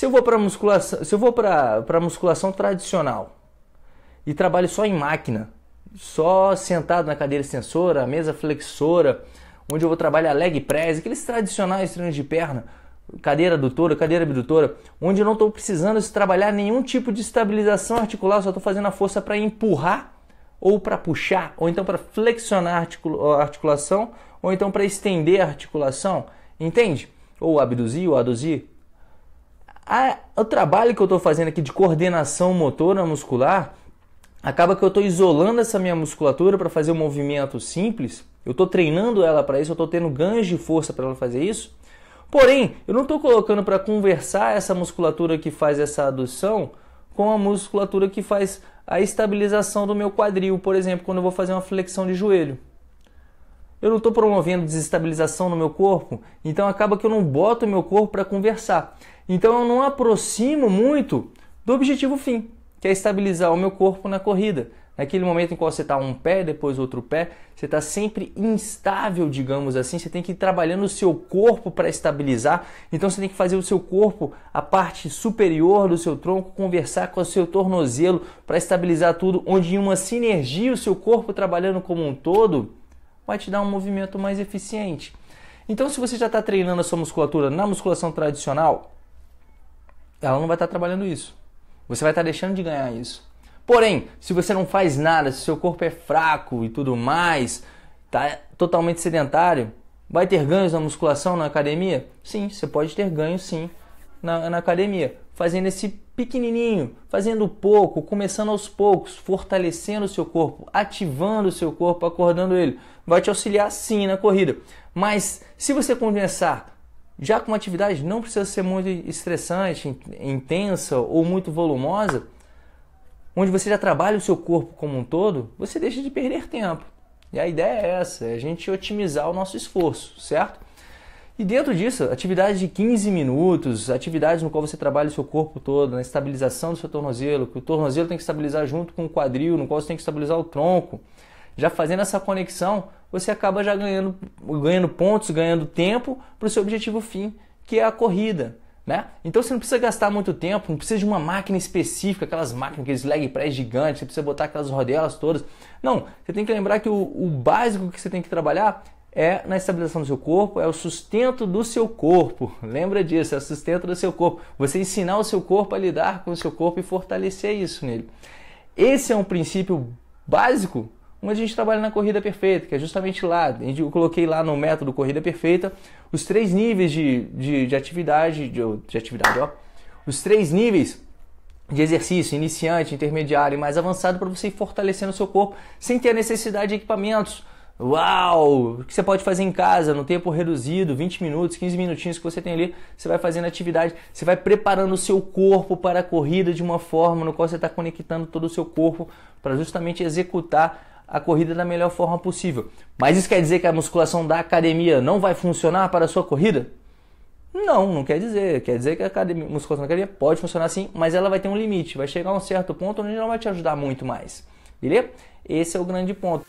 Se eu vou para musculação, se eu vou para musculação tradicional e trabalho só em máquina, só sentado na cadeira extensora, mesa flexora, onde eu vou trabalhar leg press, aqueles tradicionais treinos de perna, cadeira adutora, cadeira abdutora, onde eu não estou precisando trabalhar nenhum tipo de estabilização articular, só estou fazendo a força para empurrar ou para puxar, ou então para flexionar a articulação, ou então para estender a articulação, entende? Ou abduzir ou aduzir a, o trabalho que eu estou fazendo aqui de coordenação motora muscular, acaba que eu estou isolando essa minha musculatura para fazer um movimento simples, eu estou treinando ela para isso, eu estou tendo ganhos de força para ela fazer isso. Porém, eu não estou colocando para conversar essa musculatura que faz essa adução com a musculatura que faz a estabilização do meu quadril, por exemplo, quando eu vou fazer uma flexão de joelho eu não estou promovendo desestabilização no meu corpo, então acaba que eu não boto o meu corpo para conversar. Então eu não aproximo muito do objetivo fim, que é estabilizar o meu corpo na corrida. Naquele momento em qual você está um pé, depois outro pé, você está sempre instável, digamos assim. Você tem que ir trabalhando o seu corpo para estabilizar. Então você tem que fazer o seu corpo, a parte superior do seu tronco, conversar com o seu tornozelo para estabilizar tudo, onde em uma sinergia o seu corpo trabalhando como um todo vai te dar um movimento mais eficiente. Então, se você já está treinando a sua musculatura na musculação tradicional, ela não vai estar tá trabalhando isso. Você vai estar tá deixando de ganhar isso. Porém, se você não faz nada, se seu corpo é fraco e tudo mais, tá totalmente sedentário, vai ter ganhos na musculação, na academia? Sim, você pode ter ganho sim na, na academia, fazendo esse pequenininho, fazendo pouco, começando aos poucos, fortalecendo o seu corpo, ativando o seu corpo, acordando ele, vai te auxiliar sim na corrida. Mas se você começar já com uma atividade, não precisa ser muito estressante, intensa ou muito volumosa, onde você já trabalha o seu corpo como um todo, você deixa de perder tempo. E a ideia é essa, é a gente otimizar o nosso esforço, certo? E dentro disso, atividades de 15 minutos, atividades no qual você trabalha o seu corpo todo, na estabilização do seu tornozelo, que o tornozelo tem que estabilizar junto com o quadril, no qual você tem que estabilizar o tronco. Já fazendo essa conexão, você acaba já ganhando, ganhando pontos, ganhando tempo para o seu objetivo fim, que é a corrida. Né? Então você não precisa gastar muito tempo, não precisa de uma máquina específica, aquelas máquinas, aqueles leg press gigantes, você precisa botar aquelas rodelas todas. Não, você tem que lembrar que o, o básico que você tem que trabalhar é na estabilização do seu corpo, é o sustento do seu corpo. Lembra disso, é o sustento do seu corpo. Você ensinar o seu corpo a lidar com o seu corpo e fortalecer isso nele. Esse é um princípio básico onde a gente trabalha na corrida perfeita, que é justamente lá. Eu coloquei lá no método Corrida Perfeita os três níveis de, de, de atividade, de, de atividade, ó. Os três níveis de exercício, iniciante, intermediário e mais avançado, para você ir fortalecendo o seu corpo sem ter a necessidade de equipamentos Uau! O que você pode fazer em casa, no tempo reduzido, 20 minutos, 15 minutinhos que você tem ali, você vai fazendo atividade, você vai preparando o seu corpo para a corrida de uma forma no qual você está conectando todo o seu corpo para justamente executar a corrida da melhor forma possível. Mas isso quer dizer que a musculação da academia não vai funcionar para a sua corrida? Não, não quer dizer. Quer dizer que a academia, musculação da academia pode funcionar sim, mas ela vai ter um limite. Vai chegar a um certo ponto onde não vai te ajudar muito mais. Beleza? Esse é o grande ponto.